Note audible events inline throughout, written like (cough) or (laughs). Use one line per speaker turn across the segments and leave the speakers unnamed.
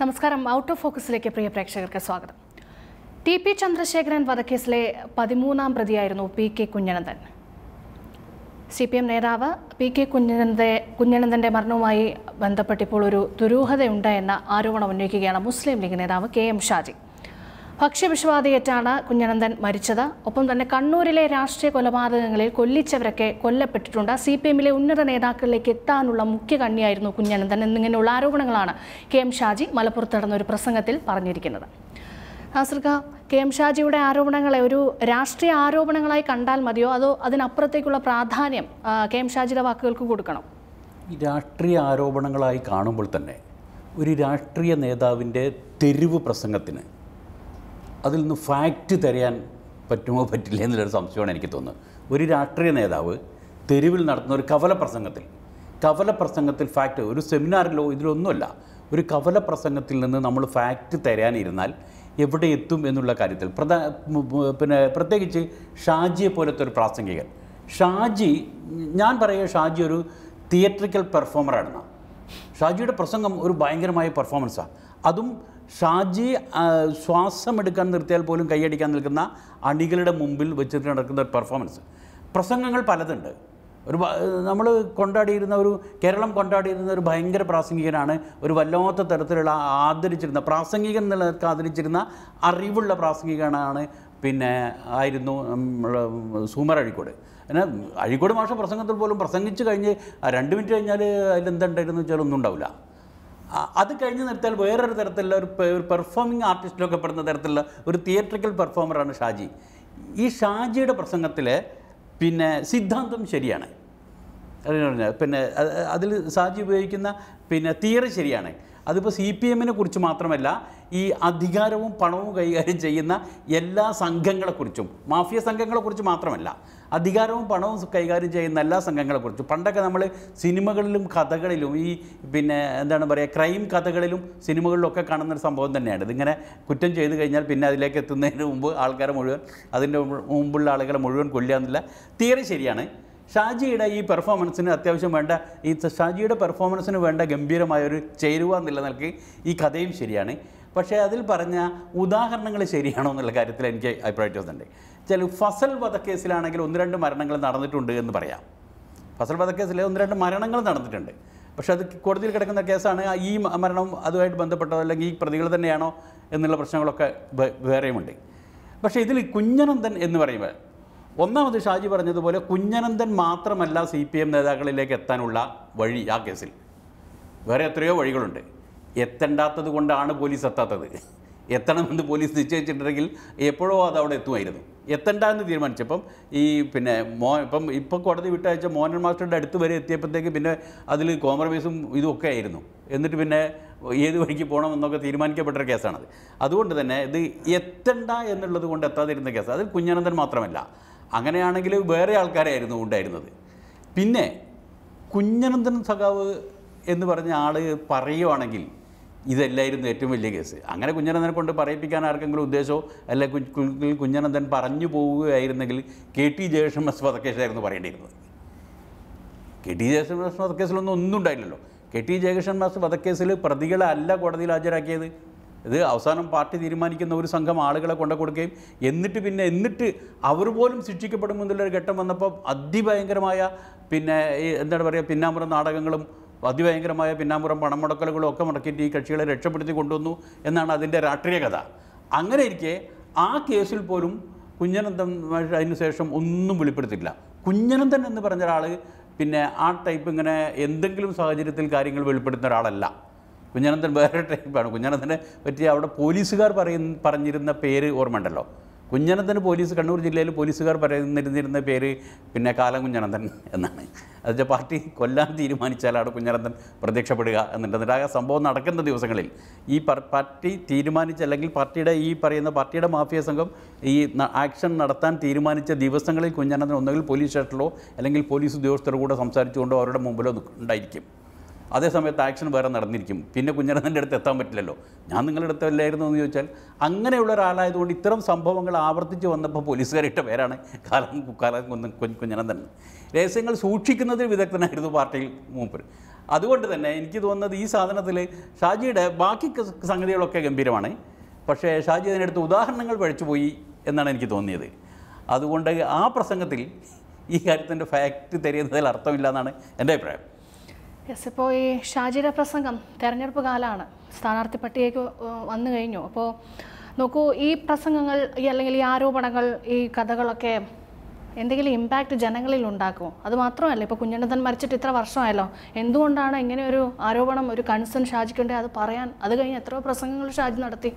നമസ്കാരം out of ഫോക്കസിലേക്ക് പ്രിയ പ്രേക്ഷകർക്ക് സ്വാഗതം ടി പി ചന്ദ്രശേഖരൻ വധക്കേസിലെ പതിമൂന്നാം പ്രതിയായിരുന്നു P K Kunhanandan C P M നേതാവ് പി കെ കുഞ്ഞനന്ദ കുഞ്ഞനന്ദൻ്റെ മരണവുമായി ബന്ധപ്പെട്ടിപ്പോൾ ഒരു ദുരൂഹതയുണ്ട് എന്ന ആരോപണം ഉന്നയിക്കുകയാണ് മുസ്ലിം ലീഗ് നേതാവ് കെ എം ഷാജി ഭക്ഷ്യവിഷബാധയേറ്റാണ് കുഞ്ഞനന്ദൻ മരിച്ചത് ഒപ്പം തന്നെ കണ്ണൂരിലെ രാഷ്ട്രീയ കൊലപാതകങ്ങളിൽ കൊല്ലിച്ചവരൊക്കെ കൊല്ലപ്പെട്ടിട്ടുണ്ട് സി പി എമ്മിലെ ഉന്നത നേതാക്കളിലേക്ക് എത്താനുള്ള മുഖ്യ കണ്ണിയായിരുന്നു കുഞ്ഞനന്ദൻ എന്നിങ്ങനെയുള്ള ആരോപണങ്ങളാണ് കെ എം ഷാജി മലപ്പുറത്ത് നടന്ന ഒരു പ്രസംഗത്തിൽ പറഞ്ഞിരിക്കുന്നത് ആസർക്ക കെ എം ഷാജിയുടെ ആരോപണങ്ങളെ ഒരു രാഷ്ട്രീയ ആരോപണങ്ങളായി കണ്ടാൽ മതിയോ അതോ അതിനപ്പുറത്തേക്കുള്ള പ്രാധാന്യം കെ എം ഷാജിയുടെ വാക്കുകൾക്ക് കൊടുക്കണം ഈ
രാഷ്ട്രീയ ആരോപണങ്ങളായി കാണുമ്പോൾ തന്നെ ഒരു രാഷ്ട്രീയ നേതാവിൻ്റെ തെരുവ് പ്രസംഗത്തിന് അതിൽ നിന്ന് ഫാക്റ്റ് തിരയാൻ പറ്റുമോ പറ്റില്ല എന്നുള്ളൊരു സംശയമാണ് എനിക്ക് തോന്നുന്നത് ഒരു രാഷ്ട്രീയ നേതാവ് തെരുവിൽ നടത്തുന്ന ഒരു കവല പ്രസംഗത്തിൽ കവല പ്രസംഗത്തിൽ ഫാക്റ്റ് ഒരു സെമിനാറിലോ ഇതിലൊന്നുമല്ല ഒരു കവല പ്രസംഗത്തിൽ നിന്ന് നമ്മൾ ഫാക്റ്റ് തരാനിരുന്നാൽ എവിടെ എത്തും എന്നുള്ള കാര്യത്തിൽ പ്രധാ പിന്നെ പ്രത്യേകിച്ച് ഷാജിയെ പോലത്തെ ഒരു പ്രാസംഗികൻ ഷാജി ഞാൻ പറയുക ഷാജി ഒരു തിയേറ്ററിക്കൽ പെർഫോമറാണെന്നാണ് ഷാജിയുടെ പ്രസംഗം ഒരു ഭയങ്കരമായ പെർഫോമൻസാണ് അതും ഷാജി ശ്വാസം എടുക്കാൻ നിർത്തിയാൽ പോലും കൈയടിക്കാൻ നിൽക്കുന്ന അണികളുടെ മുമ്പിൽ വെച്ചിട്ട് നടക്കുന്ന ഒരു പെർഫോമൻസ് പ്രസംഗങ്ങൾ പലതുണ്ട് ഒരു നമ്മൾ കൊണ്ടാടിയിരുന്ന ഒരു കേരളം കൊണ്ടാടിയിരുന്ന ഒരു ഭയങ്കര പ്രാസംഗികനാണ് ഒരു വല്ലാത്ത തരത്തിലുള്ള ആദരിച്ചിരുന്ന പ്രാസംഗികൻ എന്നുള്ളവർക്ക് ആദരിച്ചിരുന്ന അറിവുള്ള പ്രാസംഗികനാണ് പിന്നെ ആയിരുന്നു നമ്മുടെ സൂമർ അഴിക്കോട് പിന്നെ അഴിക്കോട് മാഷ പ്രസംഗത്തിൽ പോലും പ്രസംഗിച്ച് കഴിഞ്ഞ് രണ്ട് മിനിറ്റ് കഴിഞ്ഞാൽ അതിലെന്തുണ്ടായിരുന്നു വെച്ചാൽ ഒന്നും ഉണ്ടാവില്ല അത് കഴിഞ്ഞ് നിർത്തിയാൽ വേറൊരു തരത്തിലുള്ള ഒരു പെർഫോമിംഗ് ആർട്ടിസ്റ്റിലൊക്കെ പെടുന്ന തരത്തിലുള്ള ഒരു തിയേറ്ററിക്കൽ പെർഫോമറാണ് ഷാജി ഈ ഷാജിയുടെ പ്രസംഗത്തിൽ പിന്നെ സിദ്ധാന്തം ശരിയാണ് അതിന് പിന്നെ അതിൽ ഷാജി ഉപയോഗിക്കുന്ന പിന്നെ തിയറി ശരിയാണ് അതിപ്പോൾ സി പി എമ്മിനെ കുറിച്ച് മാത്രമല്ല ഈ അധികാരവും പണവും കൈകാര്യം ചെയ്യുന്ന എല്ലാ സംഘങ്ങളെക്കുറിച്ചും മാഫിയ സംഘങ്ങളെക്കുറിച്ച് മാത്രമല്ല അധികാരവും പണവും കൈകാര്യം ചെയ്യുന്ന എല്ലാ സംഘങ്ങളെക്കുറിച്ചും പണ്ടൊക്കെ നമ്മൾ സിനിമകളിലും കഥകളിലും ഈ പിന്നെ എന്താണ് പറയുക ക്രൈം കഥകളിലും സിനിമകളിലൊക്കെ കാണുന്നൊരു സംഭവം തന്നെയാണ് ഇതിങ്ങനെ കുറ്റം ചെയ്തു കഴിഞ്ഞാൽ പിന്നെ അതിലേക്ക് എത്തുന്നതിന് മുമ്പ് ആൾക്കാരെ മുഴുവൻ അതിൻ്റെ മുമ്പുള്ള ആളുകളെ മുഴുവൻ കൊല്ലുക തിയറി ശരിയാണ് ഷാജിയുടെ ഈ പെർഫോമൻസിന് അത്യാവശ്യം വേണ്ട ഈ ഷാജിയുടെ പെർഫോമൻസിന് വേണ്ട ഗംഭീരമായ ഒരു ചേരുവ നിലനിൽക്കി ഈ കഥയും ശരിയാണ് പക്ഷേ അതിൽ പറഞ്ഞ ഉദാഹരണങ്ങൾ ശരിയാണോ എന്നുള്ള കാര്യത്തിൽ എനിക്ക് അഭിപ്രായം വ്യത്യാസമുണ്ട് ചില ഫസൽ വധക്കേസിലാണെങ്കിൽ ഒന്ന് രണ്ട് മരണങ്ങൾ നടന്നിട്ടുണ്ട് എന്ന് പറയാം ഫസൽ വധക്കേസിൽ ഒന്ന് രണ്ട് മരണങ്ങൾ നടന്നിട്ടുണ്ട് പക്ഷേ അത് കോടതിയിൽ കിടക്കുന്ന കേസാണ് ഈ മരണം അതുമായിട്ട് ബന്ധപ്പെട്ടോ അല്ലെങ്കിൽ ഈ പ്രതികൾ തന്നെയാണോ എന്നുള്ള പ്രശ്നങ്ങളൊക്കെ വേറെയുമുണ്ട് പക്ഷേ ഇതിൽ കുഞ്ഞനന്ദൻ എന്ന് പറയുമ്പോൾ ഒന്നാമത് ഷാജി പറഞ്ഞതുപോലെ കുഞ്ഞനന്ദൻ മാത്രമല്ല സി പി എം നേതാക്കളിലേക്ക് എത്താനുള്ള വഴി ആ കേസിൽ വേറെ എത്രയോ വഴികളുണ്ട് എത്തേണ്ടാത്തത് കൊണ്ടാണ് പോലീസ് എത്താത്തത് എത്തണമെന്ന് പോലീസ് നിശ്ചയിച്ചിട്ടുണ്ടെങ്കിൽ എപ്പോഴോ അത് അവിടെ എത്തുമായിരുന്നു എത്തണ്ട എന്ന് തീരുമാനിച്ചപ്പം ഈ പിന്നെ മോ ഇപ്പം ഇപ്പം കോടതി വിട്ടയച്ച മോഹൻ മാസ്റ്ററുടെ അടുത്ത് വരെ എത്തിയപ്പോഴത്തേക്ക് പിന്നെ അതിൽ കോംപ്രമൈസും ഇതുമൊക്കെ ആയിരുന്നു എന്നിട്ട് പിന്നെ ഏത് വഴിക്ക് പോകണം എന്നൊക്കെ തീരുമാനിക്കപ്പെട്ട കേസാണത് അതുകൊണ്ട് തന്നെ ഇത് എത്തണ്ട എന്നുള്ളത് കൊണ്ട് എത്താതിരുന്ന കേസ് അതിൽ കുഞ്ഞനന്ദൻ മാത്രമല്ല അങ്ങനെയാണെങ്കിൽ വേറെ ആൾക്കാരായിരുന്നു ഉണ്ടായിരുന്നത് പിന്നെ കുഞ്ഞനന്ദൻ സഖാവ് എന്ന് പറഞ്ഞ ആൾ പറയുവാണെങ്കിൽ ഇതല്ലായിരുന്നു ഏറ്റവും വലിയ കേസ് അങ്ങനെ കുഞ്ഞനന്ദനെ കൊണ്ട് പറയിപ്പിക്കാൻ ആർക്കെങ്കിലും ഉദ്ദേശമോ അല്ല കുഞ്ഞനന്ദൻ പറഞ്ഞു പോവുകയായിരുന്നെങ്കിൽ കെ ടി ജയശമസ് വധക്കേസായിരുന്നു പറയേണ്ടിയിരുന്നത് കെ ടി ജയശമസ് വധക്കേസിലൊന്നും ഒന്നും ഉണ്ടായില്ലല്ലോ കെ ടി ജയകൃഷ്ണൻമാസ് വധക്കേസിൽ പ്രതികളല്ല കോടതിയിൽ ഹാജരാക്കിയത് ഇത് അവസാനം പാർട്ടി തീരുമാനിക്കുന്ന ഒരു സംഘം ആളുകളെ കൊണ്ട കൊടുക്കുകയും എന്നിട്ട് പിന്നെ എന്നിട്ട് അവർ പോലും ശിക്ഷിക്കപ്പെടുമെന്നുള്ളൊരു ഘട്ടം വന്നപ്പോൾ അതിഭയങ്കരമായ പിന്നെ എന്താണ് പറയുക പിന്നാമ്പുറം നാടകങ്ങളും അതിഭയങ്കരമായ പിന്നാമ്പുറം പണം മുടക്കലുകളും ഒക്കെ മുടക്കിയിട്ട് ഈ കക്ഷികളെ രക്ഷപ്പെടുത്തി കൊണ്ടുവന്നു എന്നാണ് അതിൻ്റെ രാഷ്ട്രീയ കഥ അങ്ങനെ ഇരിക്കെ ആ കേസിൽ പോലും കുഞ്ഞനന്ദൻ അതിന് ശേഷം ഒന്നും വെളിപ്പെടുത്തില്ല കുഞ്ഞനന്ദൻ എന്ന് പറഞ്ഞ ഒരാൾ പിന്നെ ആ ടൈപ്പ് ഇങ്ങനെ എന്തെങ്കിലും സാഹചര്യത്തിൽ കാര്യങ്ങൾ വെളിപ്പെടുത്തുന്ന ഒരാളല്ല കുഞ്ഞനന്ദൻ വേറെ ടൈപ്പാണ് കുഞ്ഞനന്ദനെ പറ്റി അവിടെ പോലീസുകാർ പറയുന്ന പറഞ്ഞിരുന്ന പേര് ഉണ്ടല്ലോ കുഞ്ഞനന്ദൻ പോലീസ് കണ്ണൂർ ജില്ലയിൽ പോലീസുകാർ പറയുന്നിരുന്നിരുന്ന പേര് പിന്നെ കാലം കുഞ്ഞനന്തൻ എന്നാണ് എന്നുവെച്ചാൽ പാർട്ടി കൊല്ലാൻ തീരുമാനിച്ചാലാണ് കുഞ്ഞനന്തൻ പ്രത്യക്ഷപ്പെടുക എന്നുണ്ട് ആ സംഭവം നടക്കുന്ന ദിവസങ്ങളിൽ ഈ പാർട്ടി തീരുമാനിച്ച അല്ലെങ്കിൽ പാർട്ടിയുടെ ഈ പറയുന്ന പാർട്ടിയുടെ മാഫിയ സംഘം ഈ ആക്ഷൻ നടത്താൻ തീരുമാനിച്ച ദിവസങ്ങളിൽ കുഞ്ഞനന്തൻ ഒന്നുകിൽ പോലീസ് സ്റ്റേഷനിലോ അല്ലെങ്കിൽ പോലീസ് ഉദ്യോഗസ്ഥരുടെ കൂടെ സംസാരിച്ചുകൊണ്ടോ അവരുടെ മുമ്പിലോ ഉണ്ടായിരിക്കും അതേസമയത്ത് ആക്ഷൻ വേറെ നടന്നിരിക്കും പിന്നെ കുഞ്ഞനന്തൻ്റെ അടുത്ത് എത്താൻ പറ്റില്ലല്ലോ ഞാൻ നിങ്ങളുടെ അടുത്ത് അല്ലായിരുന്നു എന്ന് ചോദിച്ചാൽ അങ്ങനെയുള്ള ഒരാളായതുകൊണ്ട് ഇത്തരം സംഭവങ്ങൾ ആവർത്തിച്ച് വന്നപ്പോൾ പോലീസുകാരിട്ട പേരാണ് കാലം കാലം കുഞ്ഞ് കുഞ്ഞനന്തൻ രഹസ്യങ്ങൾ സൂക്ഷിക്കുന്നതിൽ വിദഗ്ധനായിരുന്നു പാർട്ടിയിൽ മൂപ്പർ അതുകൊണ്ട് തന്നെ എനിക്ക് തോന്നുന്നത് ഈ സാധനത്തിൽ ഷാജിയുടെ ബാക്കി സംഗതികളൊക്കെ ഗംഭീരമാണ് പക്ഷേ ഷാജി അതിനടുത്ത് ഉദാഹരണങ്ങൾ പോയി എന്നാണ് എനിക്ക് തോന്നിയത് അതുകൊണ്ട് ആ പ്രസംഗത്തിൽ ഈ കാര്യത്തിൻ്റെ ഫാക്റ്റ് തരുന്നതിൽ അർത്ഥമില്ല എന്നാണ് എൻ്റെ അഭിപ്രായം
എസ് ഇപ്പോൾ ഈ ഷാജിര പ്രസംഗം തെരഞ്ഞെടുപ്പ് കാലമാണ് സ്ഥാനാർത്ഥി പട്ടികയ്ക്ക് വന്നു കഴിഞ്ഞു അപ്പോൾ നോക്കൂ ഈ പ്രസംഗങ്ങൾ ഈ അല്ലെങ്കിൽ ഈ ആരോപണങ്ങൾ ഈ കഥകളൊക്കെ എന്തെങ്കിലും ഇമ്പാക്റ്റ് ജനങ്ങളിൽ ഉണ്ടാക്കുമോ അത് മാത്രമല്ല ഇപ്പോൾ കുഞ്ഞനന്തൻ മരിച്ചിട്ട് ഇത്ര വർഷമായല്ലോ എന്തുകൊണ്ടാണ് ഇങ്ങനെ ഒരു ആരോപണം ഒരു കൺസേൺ ഷാജിക്കുണ്ടേ അത് പറയാൻ അത് കഴിഞ്ഞ് എത്രയോ പ്രസംഗങ്ങൾ ഷാജി നടത്തി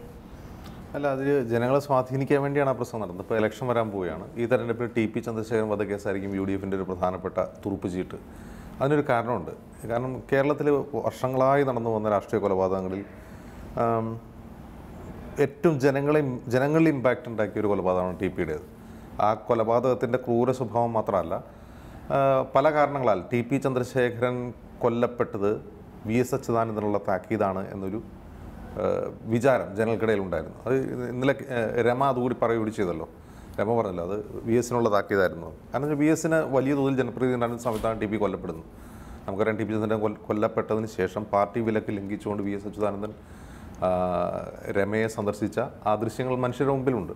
അല്ല അതിൽ ജനങ്ങളെ സ്വാധീനിക്കാൻ വേണ്ടിയാണ് ആ പ്രശ്നം നടന്നത് ഇപ്പോൾ ഇലക്ഷൻ വരാൻ പോവുകയാണ് ഈ തെരഞ്ഞെടുപ്പിൽ ടി പി ചന്ദ്രശേഖരൻ വധക്കേസായിരിക്കും യു ഡി എഫിൻ്റെ ഒരു പ്രധാനപ്പെട്ട തുറുപ്പ് ചീട്ട് അതിനൊരു കാരണമുണ്ട് കാരണം കേരളത്തിൽ വർഷങ്ങളായി നടന്നു വന്ന രാഷ്ട്രീയ കൊലപാതകങ്ങളിൽ ഏറ്റവും ജനങ്ങളെ ജനങ്ങളിൽ ഇമ്പാക്റ്റ് ഉണ്ടാക്കിയ ഒരു കൊലപാതകമാണ് ടി പിയുടേത് ആ കൊലപാതകത്തിൻ്റെ ക്രൂര സ്വഭാവം മാത്രമല്ല പല കാരണങ്ങളാൽ ടി പി ചന്ദ്രശേഖരൻ കൊല്ലപ്പെട്ടത് വി എസ് അച്യുതാനന്ദനുള്ള താക്കീതാണ് എന്നൊരു വിചാരം ജനങ്ങൾക്കിടയിൽ ഉണ്ടായിരുന്നു അത് ഇന്നലെ രമ അതുകൂടി പറയുകയും ചെയ്തല്ലോ രമ പറഞ്ഞല്ലോ അത് വി എസിനുള്ള താക്കിയതായിരുന്നു കാരണം വി എസിന് വലിയ തോതിൽ ജനപ്രീതി ഉണ്ടായിരുന്ന സമയത്താണ് ടി പി കൊല്ലപ്പെടുന്നത് നമുക്കറിയാം ടി പി ചന്ദ്രൻ കൊല്ലപ്പെട്ടതിന് ശേഷം പാർട്ടി വിലക്ക് ലംഘിച്ചുകൊണ്ട് വി എസ് അച്യുതാനന്ദൻ രമയെ സന്ദർശിച്ച ആ ദൃശ്യങ്ങൾ മനുഷ്യരുടെ മുമ്പിലുണ്ട്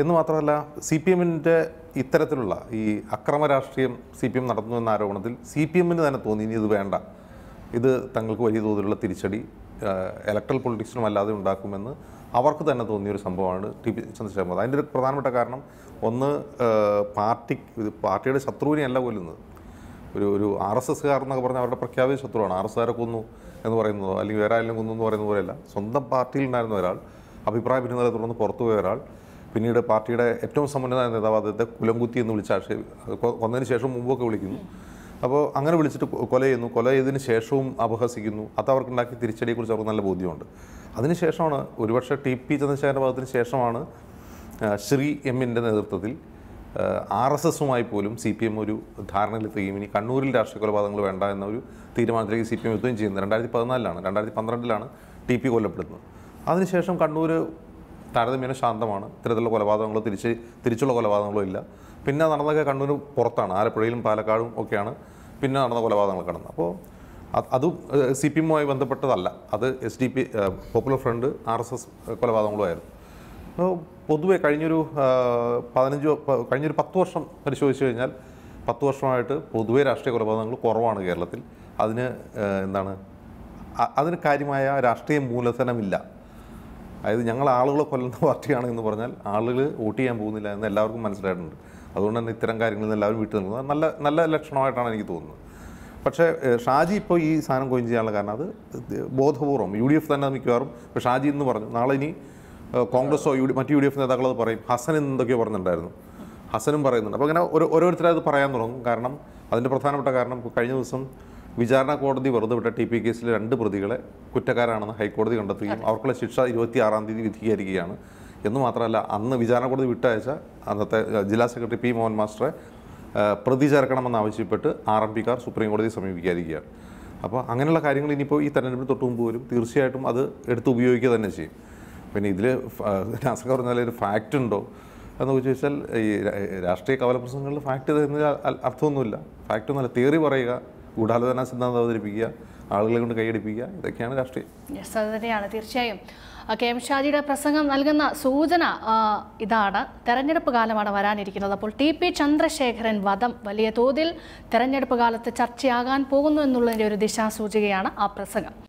എന്ന് മാത്രമല്ല സി പി എമ്മിൻ്റെ ഇത്തരത്തിലുള്ള ഈ അക്രമ രാഷ്ട്രീയം സി പി എം നടത്തുന്നു എന്ന ആരോപണത്തിൽ സി പി എമ്മിന് തന്നെ തോന്നി ഇനി ഇത് വേണ്ട ഇത് തങ്ങൾക്ക് വലിയ തോതിലുള്ള തിരിച്ചടി ഇലക്ട്രൽ പൊളിറ്റിക്സിനും അല്ലാതെ ഉണ്ടാക്കുമെന്ന് അവർക്ക് തന്നെ തോന്നിയൊരു സംഭവമാണ് ടി പി ചന്ദ്രശേഖരൻ അതിൻ്റെ ഒരു പ്രധാനപ്പെട്ട കാരണം ഒന്ന് പാർട്ടി പാർട്ടിയുടെ ശത്രുവിനെയല്ല കൊല്ലുന്നത് ഒരു ഒരു ആർ എസ് എസ്കാർ എന്നൊക്കെ പറഞ്ഞാൽ അവരുടെ പ്രഖ്യാപിത ശത്രുവാണ് ആർ ആരെ കൊന്നു എന്ന് പറയുന്നതോ അല്ലെങ്കിൽ വേറെ ആരെങ്കിലും കൊന്നു എന്ന് പറയുന്ന പോലെയല്ല സ്വന്തം ഉണ്ടായിരുന്ന ഒരാൾ അഭിപ്രായ ഭിന്നതയെ തുടർന്ന് പോയ ഒരാൾ പിന്നീട് പാർട്ടിയുടെ ഏറ്റവും സമുന്നത നേതാവ് അദ്ദേഹത്തെ കുലംകുത്തി എന്ന് വിളിച്ച് ആക്ഷേപി കൊന്നതിന് ശേഷം മുമ്പൊക്കെ വിളിക്കുന്നു അപ്പോൾ അങ്ങനെ വിളിച്ചിട്ട് കൊല ചെയ്യുന്നു കൊല ചെയ്തതിന് ശേഷവും അപഹസിക്കുന്നു അത് അവർക്കുണ്ടാക്കിയ തിരിച്ചടിയെക്കുറിച്ച് അവർക്ക് നല്ല ബോധ്യമുണ്ട് അതിനുശേഷമാണ് ഒരുപക്ഷെ ടി പി ചന്ദ്രശേഖരൻ്റെ ഭാഗത്തിന് ശേഷമാണ് ശ്രീ എമ്മിൻ്റെ നേതൃത്വത്തിൽ ആർ എസ് എസുമായി പോലും സി പി എം ഒരു ധാരണയിലെത്തുകയും ഇനി കണ്ണൂരിൽ രാഷ്ട്രീയ കൊലപാതകങ്ങൾ വേണ്ട എന്ന ഒരു തീരുമാനത്തിലേക്ക് സി പി എം എത്തുകയും ചെയ്യുന്നത് രണ്ടായിരത്തി പതിനാലിലാണ് രണ്ടായിരത്തി പന്ത്രണ്ടിലാണ് ടി പി കൊല്ലപ്പെടുന്നത് അതിനുശേഷം കണ്ണൂർ താരതമ്യേന ശാന്തമാണ് ഇത്തരത്തിലുള്ള കൊലപാതകങ്ങളോ തിരിച്ച് തിരിച്ചുള്ള കൊലപാതകങ്ങളോ ഇല്ല പിന്നെ നടന്നൊക്കെ കണ്ണൂർ പുറത്താണ് ആലപ്പുഴയിലും പാലക്കാടും ഒക്കെയാണ് പിന്നെ നടന്ന കൊലപാതകങ്ങൾ കടന്നു അപ്പോൾ അതും സി പി എമ്മുമായി ബന്ധപ്പെട്ടതല്ല അത് S D P popular front R S S കൊലപാതകങ്ങളുമായിരുന്നു അപ്പോൾ പൊതുവെ കഴിഞ്ഞൊരു പതിനഞ്ച് കഴിഞ്ഞൊരു പത്ത് വർഷം പരിശോധിച്ച് കഴിഞ്ഞാൽ പത്ത് വർഷമായിട്ട് പൊതുവേ രാഷ്ട്രീയ കൊലപാതകങ്ങൾ കുറവാണ് കേരളത്തിൽ അതിന് എന്താണ് അതിന് കാര്യമായ രാഷ്ട്രീയ മൂലധനമില്ല അതായത് ഞങ്ങൾ ആളുകളെ കൊല്ലുന്ന (laughs) പാർട്ടിയാണ് എന്ന് പറഞ്ഞാൽ ആളുകൾ വോട്ട് ചെയ്യാൻ പോകുന്നില്ല എന്ന് എല്ലാവർക്കും മനസ്സിലായിട്ടുണ്ട് അതുകൊണ്ട് തന്നെ ഇത്തരം കാര്യങ്ങളിൽ നിന്ന് എല്ലാവരും വിട്ടു നിൽക്കുന്നത് നല്ല നല്ല ലക്ഷണമായിട്ടാണ് എനിക്ക് തോന്നുന്നത് പക്ഷേ ഷാജി ഇപ്പോൾ ഈ സാധനം കൊയിൻ ചെയ്യാനുള്ള കാരണം അത് ബോധപൂർവ്വം യു ഡി എഫ് തന്നെ മിക്കവാറും ഇപ്പോൾ ഷാജി എന്ന് പറഞ്ഞു നാളെ ഇനി കോൺഗ്രസോ യു ഡി മറ്റ് യു ഡി എഫ് നേതാക്കളത് പറയും ഹസൻ എന്തൊക്കെയോ പറഞ്ഞിട്ടുണ്ടായിരുന്നു ഹസനും പറയുന്നുണ്ട് അപ്പോൾ അങ്ങനെ ഒരു ഓരോരുത്തരും അത് പറയാൻ തുടങ്ങും കാരണം അതിൻ്റെ പ്രധാനപ്പെട്ട കാരണം കഴിഞ്ഞ ദിവസം വിചാരണ കോടതി വെറുതെ വിട്ട ടി പി കേസിലെ രണ്ട് പ്രതികളെ കുറ്റക്കാരാണെന്ന് ഹൈക്കോടതി കണ്ടെത്തുകയും അവർക്കുള്ള ശിക്ഷ ആറാം തീയതി വിധിക്കായിരിക്കുകയാണ് എന്ന് മാത്രമല്ല അന്ന് വിചാരണ കോടതി വിട്ടയച്ച അന്നത്തെ ജില്ലാ സെക്രട്ടറി പി മോഹൻ മാസ്റ്ററെ പ്രതി ചേർക്കണമെന്നാവശ്യപ്പെട്ട് ആർ എം പിക്കാർ സുപ്രീം കോടതിയെ സമീപിക്കാതിരിക്കുകയാണ് അപ്പോൾ അങ്ങനെയുള്ള കാര്യങ്ങൾ ഇനിയിപ്പോൾ ഈ തെരഞ്ഞെടുപ്പിന് തൊട്ട് മുമ്പ് വരും തീർച്ചയായിട്ടും അത് എടുത്ത് ഉപയോഗിക്കുക തന്നെ ചെയ്യും പിന്നെ ഇതിൽ നാസക്ക പറഞ്ഞാൽ ഒരു ഫാക്റ്റ് ഉണ്ടോ എന്ന് ചോദിച്ചാൽ ഈ രാഷ്ട്രീയ കവല പ്രസംഗങ്ങളിൽ ഫാക്റ്റ് എന്നതിൽ അർത്ഥമൊന്നുമില്ല ഫാക്റ്റ് ഒന്നുമല്ല തിയറി പറയുക ഗൂഢാലോചന സിദ്ധാന്തം അവതരിപ്പിക്കുക ആളുകളെ കൊണ്ട് കൈയടിപ്പിക്കുക ഇതൊക്കെയാണ് രാഷ്ട്രീയം
തന്നെയാണ് തീർച്ചയായും കെ എം ഷാജിയുടെ പ്രസംഗം നൽകുന്ന സൂചന ഇതാണ് തെരഞ്ഞെടുപ്പ് കാലമാണ് വരാനിരിക്കുന്നത് അപ്പോൾ ടി പി ചന്ദ്രശേഖരൻ വധം വലിയ തോതിൽ തെരഞ്ഞെടുപ്പ് കാലത്ത് ചർച്ചയാകാൻ പോകുന്നു എന്നുള്ളതിൻ്റെ ഒരു ദിശാസൂചികയാണ് ആ പ്രസംഗം